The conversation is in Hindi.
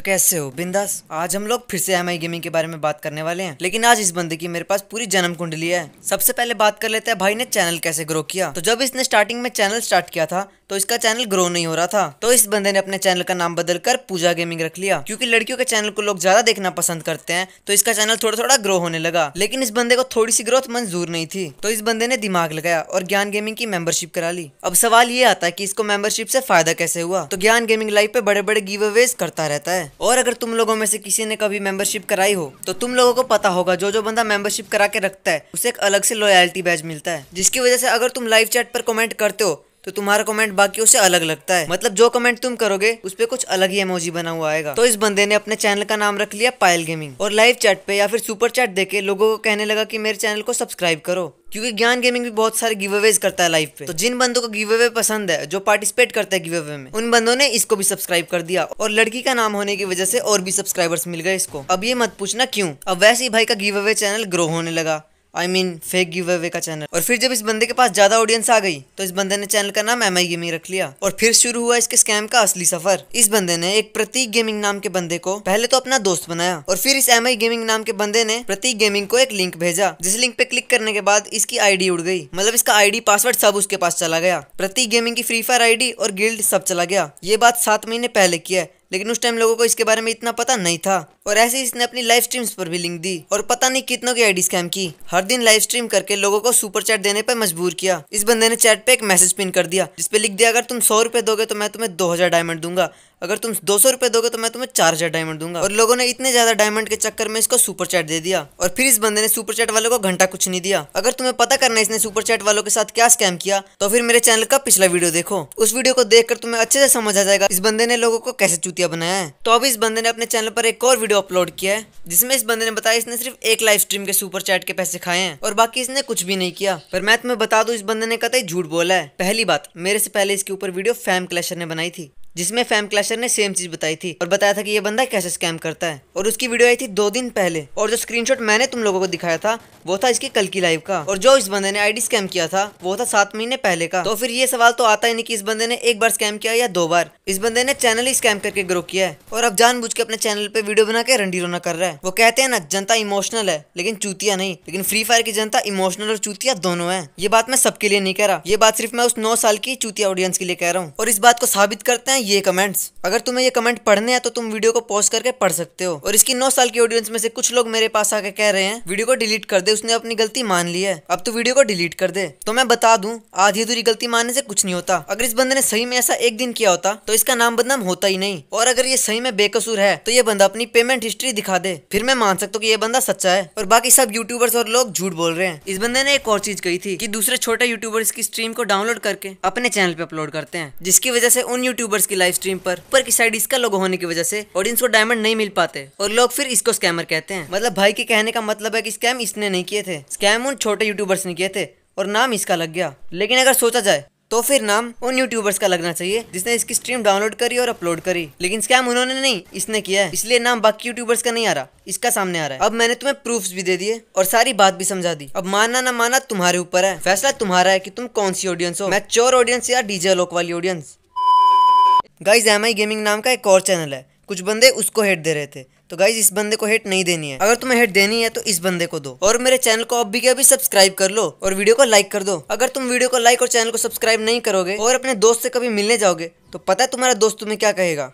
तो कैसे हो बिंदास आज हम लोग फिर से एम आई गेमिंग के बारे में बात करने वाले हैं लेकिन आज इस बंदे की मेरे पास पूरी जन्म कुंडली है सबसे पहले बात कर लेते हैं भाई ने चैनल कैसे ग्रो किया तो जब इसने स्टार्टिंग में चैनल स्टार्ट किया था तो इसका चैनल ग्रो नहीं हो रहा था तो इस बंदे ने अपने चैनल का नाम बदल कर पूजा गेमिंग रख लिया क्योंकि लड़कियों के चैनल को लोग ज्यादा देखना पसंद करते हैं तो इसका चैनल थोड़ा थोड़ा ग्रो होने लगा लेकिन इस बंदे को थोड़ी सी ग्रोथ मंजूर नहीं थी तो इस बंदे ने दिमाग लगाया और ज्ञान गेमिंग की मेंबरशिप करा ली अब सवाल ये आता है की इसको मेंबरशिप से फायदा कैसे हुआ तो ज्ञान गेमिंग लाइफ पे बड़े बड़े गिव अवेज करता रहता है और अगर तुम लोगों में से किसी ने कभी मेंबरशिप कराई हो तो तुम लोगों को पता होगा जो जो बंदा मेंबरशिप करा के रखता है उसे एक अलग से लॉयल्टी बैज मिलता है जिसकी वजह से अगर तुम लाइव चैट पर कमेंट करते हो तो तुम्हारा कमेंट बाकी उसे अलग लगता है मतलब जो कमेंट तुम करोगे उस पर कुछ अलग ही एमोजी बना हुआ आएगा तो इस बंदे ने अपने चैनल का नाम रख लिया पायल गेमिंग और लाइव चैट पे या फिर सुपर चैट देके लोगों को कहने लगा कि मेरे चैनल को सब्सक्राइब करो क्योंकि ज्ञान गेमिंग भी बहुत सारे गिव अवेज करता है लाइफ पे तो जिन बंदों को गिव अवे पसंद है जो पार्टिसिपेट करता है गिव अवे में उन बंदों ने इसको भी सब्सक्राइब कर दिया और लड़की का नाम होने की वजह से और भी सब्सक्राइबर्स मिल गए इसको अब ये मत पूछना क्यों अब वैसे ही भाई का गिव अवे चैनल ग्रो होने लगा I mean fake give away channel और फिर जब इस बंदे के पास ज्यादा ऑडियंस आ गई तो इस बंदे ने चैनल का नाम एम आई गेमिंग रख लिया और फिर शुरू हुआ इसके स्कैम का असली सफर इस बंदे ने एक प्रतीक गेमिंग नाम के बंदे को पहले तो अपना दोस्त बनाया और फिर इस एम आई गेमिंग नाम के बंदे ने प्रतीक गेमिंग को एक लिंक भेजा जिस लिंक पे क्लिक करने के बाद इसकी आईडी उड़ गई मतलब इसका आईडी पासवर्ड सब उसके पास चला गया प्रतीक गेमिंग की फ्री फायर आईडी और गिल्ड सब चला गया ये बात सात महीने पहले की है लेकिन उस टाइम लोगों को इसके बारे में इतना पता नहीं था और ऐसे ही इसने अपनी लाइव स्ट्रीम्स पर भी लिंक दी और पता नहीं कितनों की आईडी स्कैम की हर दिन लाइव स्ट्रीम करके लोगों को सुपर चैट देने पर मजबूर किया इस बंदे ने चैट पे एक मैसेज पिन कर दिया जिसपे लिख दिया अगर तुम सौ रुपए दोगे तो मैं तुम्हें दो हजार डायमंड दूंगा अगर तुम दो सौ रुपए दोगे तो मैं तुम्हें चार हजार डायमंड दूंगा और लोगों ने इतने ज्यादा डायमंड के चक्कर में इसको सुपर चैट दे दिया और फिर इस बंदे ने सुपर चैट वालों को घंटा कुछ नहीं दिया अगर तुम्हें पता करना इसने सुपर चैट वालों के साथ क्या स्कैम किया तो फिर मेरे चैनल का पिछला वीडियो देखो उस वीडियो को देखकर तुम्हें अच्छे से समझ आ जाएगा इस बंदे ने लोगों को कैसे चूतिया बनाया है तो अब इस बंदे ने अपने चैनल पर एक और वीडियो अपलोड किया है जिसमें इस बंदे ने बताया इसने सिर्फ एक लाइव स्ट्रीम के सुपर चैट के पैसे खाए हैं और बाकी इसने कुछ भी नहीं किया पर मैं तुम्हें बता दू इस बंदे ने कतई झूठ बोला है पहली बात मेरे से पहले इसके ऊपर वीडियो फैम क्लेशर ने बनाई थी जिसमें फैम क्लैशर ने सेम चीज बताई थी और बताया था कि ये बंदा कैसे स्कैम करता है और उसकी वीडियो आई थी दो दिन पहले और जो स्क्रीनशॉट मैंने तुम लोगों को दिखाया था वो था इसकी कल की लाइव का और जो इस बंदे ने आईडी स्कैम किया था वो था सात महीने पहले का तो फिर ये सवाल तो आता ही नहीं की इस बंदे ने एक बार स्कैम किया या दो बार इस बंदे ने चैनल ही स्कैम करके ग्रो किया है और अब जान के अपने चैनल पे वीडियो बना के रंडी रोना कर रहा है वो कहते हैं ना जनता इमोशनल है लेकिन चूतिया नहीं लेकिन फ्री फायर की जनता इमोशनल और चूतिया दोनों है ये बात मैं सबके लिए नहीं कह रहा ये बात सिर्फ मैं उस नौ साल की चूतिया ऑडियंस के लिए कह रहा हूँ और इस बात को साबित करते हैं ये कमेंट्स अगर तुम्हें ये कमेंट पढ़ने हैं तो तुम वीडियो को पॉज करके पढ़ सकते हो और इसकी नौ साल की ऑडियंस में से कुछ लोग मेरे पास आके कह रहे हैं वीडियो को डिलीट कर दे उसने अपनी गलती मान ली है अब तो वीडियो को डिलीट कर दे तो मैं बता दूं आधी अधूरी गलती मानने से कुछ नहीं होता अगर इस बंदे ने सही में ऐसा एक दिन किया होता तो इसका नाम बदनाम होता ही नहीं और अगर ये सही में बेकसूर है तो ये बंदा अपनी पेमेंट हिस्ट्री दिखा दे फिर मैं मान सकता हूँ की ये बंदा सच्चा है और बाकी सब यूट्यूबर्स और लोग झूठ बोल रहे हैं इस बंदे ने एक और चीज कही थी की दूसरे छोटे यूट्यूबर्स की स्ट्रीम को डाउनलोड करके अपने चैनल पे अपलोड करते हैं जिसकी वजह से उन यूट्यूबर्स उसकी लाइव स्ट्रीम पर ऊपर की साइड इसका लोगो होने की वजह से ऑडियंस को डायमंड नहीं मिल पाते और लोग फिर इसको स्कैमर कहते हैं मतलब भाई के कहने का मतलब है की स्कैम इसने नहीं किए थे स्कैम उन छोटे यूट्यूबर्स ने किए थे और नाम इसका लग गया लेकिन अगर सोचा जाए तो फिर नाम उन यूट्यूबर्स का लगना चाहिए जिसने इसकी स्ट्रीम डाउनलोड करी और अपलोड करी लेकिन स्कैम उन्होंने नहीं इसने किया है इसलिए नाम बाकी यूट्यूबर्स का नहीं आ रहा इसका सामने आ रहा है अब मैंने तुम्हें प्रूफ भी दे दिए और सारी बात भी समझा दी अब मानना ना माना तुम्हारे ऊपर है फैसला तुम्हारा है की तुम कौन सी ऑडियंस हो मैं चोर ऑडियंस या डीजे लोक वाली audience guys M I gaming नाम का एक और चैनल है कुछ बंदे उसको हेट दे रहे थे तो गाइज इस बंदे को हेट नहीं देनी है अगर तुम्हें हेट देनी है तो इस बंदे को दो और मेरे चैनल को अब भी के अभी सब्सक्राइब कर लो और वीडियो को लाइक कर दो अगर तुम वीडियो को लाइक और चैनल को सब्सक्राइब नहीं करोगे और अपने दोस्त से कभी मिलने जाओगे तो पता है तुम्हारा दोस्त तुम्हें क्या कहेगा